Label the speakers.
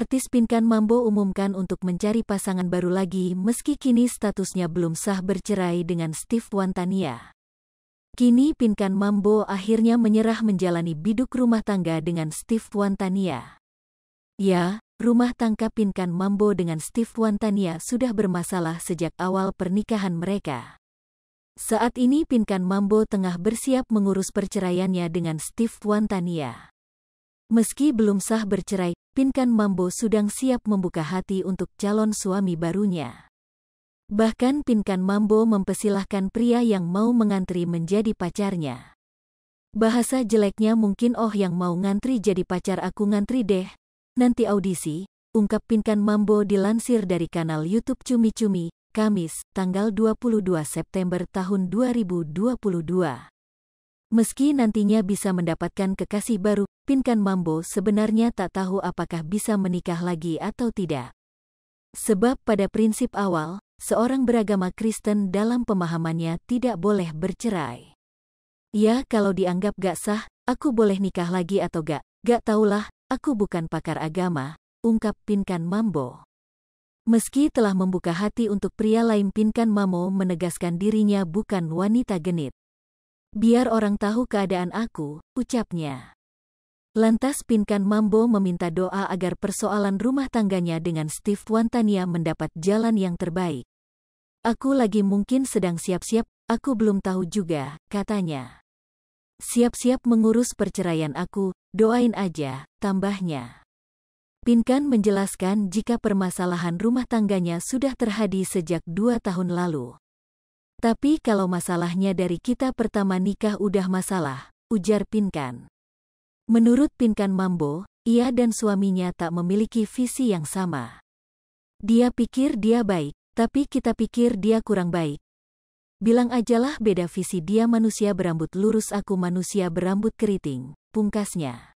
Speaker 1: artis Pinkan Mambo umumkan untuk mencari pasangan baru lagi meski kini statusnya belum sah bercerai dengan Steve Wantania. Kini Pinkan Mambo akhirnya menyerah menjalani biduk rumah tangga dengan Steve Wantania. Ya, rumah tangga Pinkan Mambo dengan Steve Wantania sudah bermasalah sejak awal pernikahan mereka. Saat ini Pinkan Mambo tengah bersiap mengurus perceraiannya dengan Steve Wantania. Meski belum sah bercerai, Pinkan Mambo sudah siap membuka hati untuk calon suami barunya. Bahkan Pinkan Mambo mempersilahkan pria yang mau mengantri menjadi pacarnya. Bahasa jeleknya mungkin oh yang mau ngantri jadi pacar aku ngantri deh. Nanti audisi, ungkap Pinkan Mambo dilansir dari kanal YouTube Cumi Cumi, Kamis, tanggal 22 September tahun 2022. Meski nantinya bisa mendapatkan kekasih baru, Pinkan Mambo sebenarnya tak tahu apakah bisa menikah lagi atau tidak. Sebab pada prinsip awal, seorang beragama Kristen dalam pemahamannya tidak boleh bercerai. Ya kalau dianggap gak sah, aku boleh nikah lagi atau gak, gak tahulah, aku bukan pakar agama, ungkap Pinkan Mambo. Meski telah membuka hati untuk pria lain Pinkan Mambo menegaskan dirinya bukan wanita genit. Biar orang tahu keadaan aku, ucapnya. Lantas Pinkan Mambo meminta doa agar persoalan rumah tangganya dengan Steve Wantania mendapat jalan yang terbaik. Aku lagi mungkin sedang siap-siap, aku belum tahu juga, katanya. Siap-siap mengurus perceraian aku, doain aja, tambahnya. Pinkan menjelaskan jika permasalahan rumah tangganya sudah terhadi sejak dua tahun lalu. Tapi kalau masalahnya dari kita pertama nikah udah masalah, ujar Pinkan. Menurut Pinkan Mambo, ia dan suaminya tak memiliki visi yang sama. Dia pikir dia baik, tapi kita pikir dia kurang baik. Bilang ajalah beda visi dia manusia berambut lurus aku manusia berambut keriting, pungkasnya.